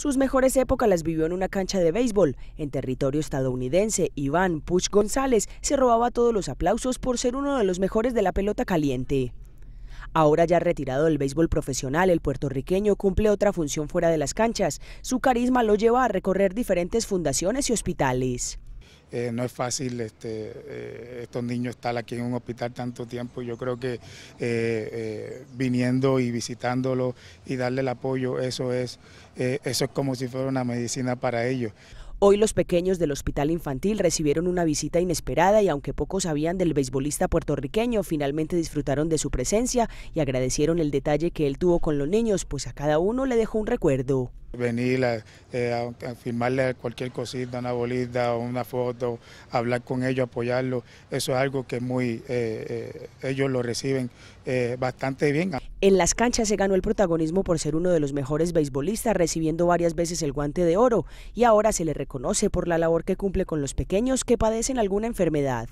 Sus mejores épocas las vivió en una cancha de béisbol en territorio estadounidense. Iván Push González se robaba todos los aplausos por ser uno de los mejores de la pelota caliente. Ahora ya retirado del béisbol profesional, el puertorriqueño cumple otra función fuera de las canchas. Su carisma lo lleva a recorrer diferentes fundaciones y hospitales. Eh, no es fácil este, eh, estos niños estar aquí en un hospital tanto tiempo. Yo creo que eh, viniendo y visitándolo y darle el apoyo, eso es, eso es como si fuera una medicina para ellos. Hoy los pequeños del Hospital Infantil recibieron una visita inesperada y aunque pocos sabían del beisbolista puertorriqueño, finalmente disfrutaron de su presencia y agradecieron el detalle que él tuvo con los niños, pues a cada uno le dejó un recuerdo. Venir eh, a, firmarle cualquier cosita, una bolita una foto, hablar con ellos, apoyarlo eso es algo que muy eh, eh, ellos lo reciben bastante bien. En las canchas se ganó el protagonismo por ser uno de los mejores beisbolistas, recibiendo varias veces el guante de oro y ahora se le reconoce por la labor que cumple con los pequeños que padecen alguna enfermedad.